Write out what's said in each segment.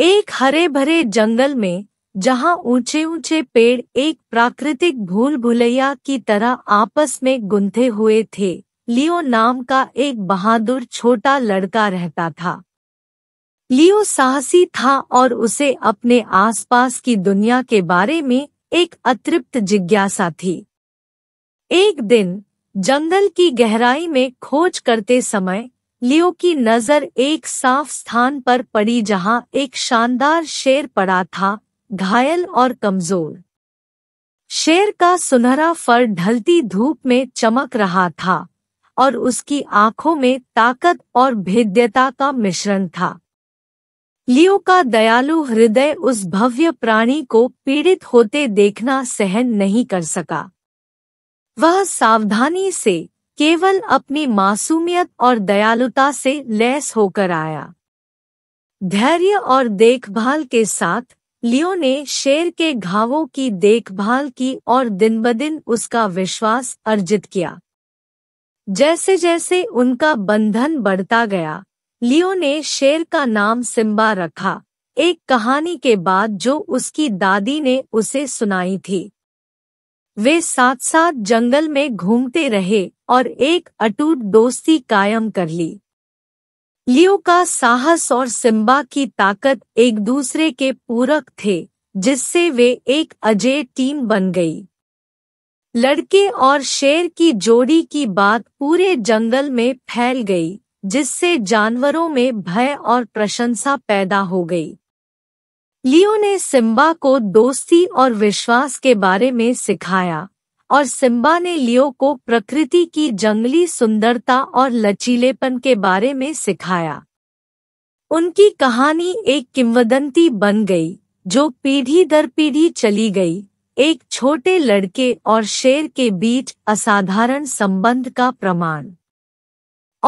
एक हरे भरे जंगल में जहां ऊंचे ऊंचे पेड़ एक प्राकृतिक भूल भुलैया की तरह आपस में गुंथे हुए थे लियो नाम का एक बहादुर छोटा लड़का रहता था लियो साहसी था और उसे अपने आसपास की दुनिया के बारे में एक अतृप्त जिज्ञासा थी एक दिन जंगल की गहराई में खोज करते समय लियो की नजर एक साफ स्थान पर पड़ी जहां एक शानदार शेर पड़ा था घायल और कमजोर शेर का सुनहरा फर ढलती धूप में चमक रहा था और उसकी आंखों में ताकत और भेद्यता का मिश्रण था लियो का दयालु हृदय उस भव्य प्राणी को पीड़ित होते देखना सहन नहीं कर सका वह सावधानी से केवल अपनी मासूमियत और दयालुता से लैस होकर आया धैर्य और देखभाल के साथ लियो ने शेर के घावों की देखभाल की और दिन ब दिन उसका विश्वास अर्जित किया जैसे जैसे उनका बंधन बढ़ता गया लियो ने शेर का नाम सिम्बा रखा एक कहानी के बाद जो उसकी दादी ने उसे सुनाई थी वे साथ साथ जंगल में घूमते रहे और एक अटूट दोस्ती कायम कर ली लियो का साहस और सिम्बा की ताकत एक दूसरे के पूरक थे जिससे वे एक अजय टीम बन गई लड़के और शेर की जोड़ी की बात पूरे जंगल में फैल गई जिससे जानवरों में भय और प्रशंसा पैदा हो गई लियो ने सिम्बा को दोस्ती और विश्वास के बारे में सिखाया और सिम्बा ने लियो को प्रकृति की जंगली सुंदरता और लचीलेपन के बारे में सिखाया उनकी कहानी एक किंवदंती बन गई जो पीढ़ी दर पीढ़ी चली गई एक छोटे लड़के और शेर के बीच असाधारण संबंध का प्रमाण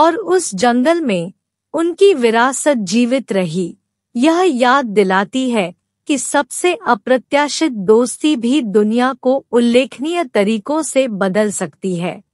और उस जंगल में उनकी विरासत जीवित रही यह याद दिलाती है कि सबसे अप्रत्याशित दोस्ती भी दुनिया को उल्लेखनीय तरीकों से बदल सकती है